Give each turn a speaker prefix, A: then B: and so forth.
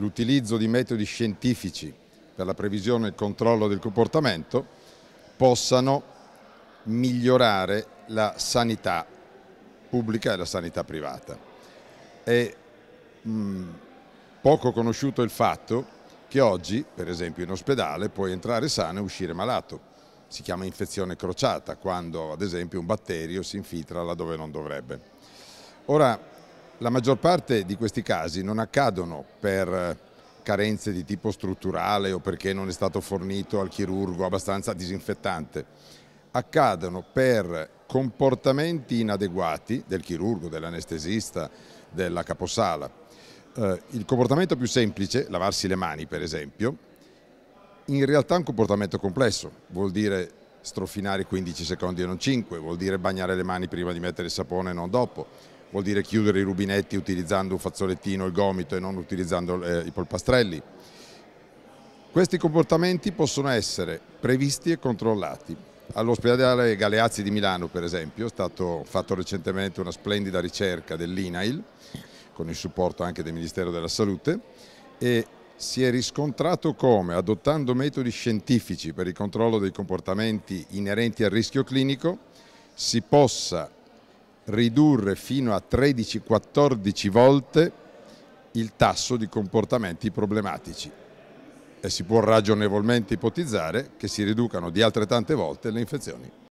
A: l'utilizzo di metodi scientifici per la previsione e il controllo del comportamento possano migliorare la sanità pubblica e la sanità privata. È mm, poco conosciuto il fatto che oggi, per esempio in ospedale, puoi entrare sano e uscire malato. Si chiama infezione crociata, quando ad esempio un batterio si infiltra là dove non dovrebbe. Ora, la maggior parte di questi casi non accadono per eh, carenze di tipo strutturale o perché non è stato fornito al chirurgo abbastanza disinfettante, accadono per comportamenti inadeguati del chirurgo, dell'anestesista, della caposala. Eh, il comportamento più semplice, lavarsi le mani per esempio, in realtà è un comportamento complesso, vuol dire strofinare 15 secondi e non 5, vuol dire bagnare le mani prima di mettere il sapone e non dopo, vuol dire chiudere i rubinetti utilizzando un fazzolettino, il gomito e non utilizzando eh, i polpastrelli. Questi comportamenti possono essere previsti e controllati. All'ospedale Galeazzi di Milano, per esempio, è stata fatta recentemente una splendida ricerca dell'INAIL, con il supporto anche del Ministero della Salute, e si è riscontrato come, adottando metodi scientifici per il controllo dei comportamenti inerenti al rischio clinico, si possa ridurre fino a 13-14 volte il tasso di comportamenti problematici e si può ragionevolmente ipotizzare che si riducano di altrettante volte le infezioni.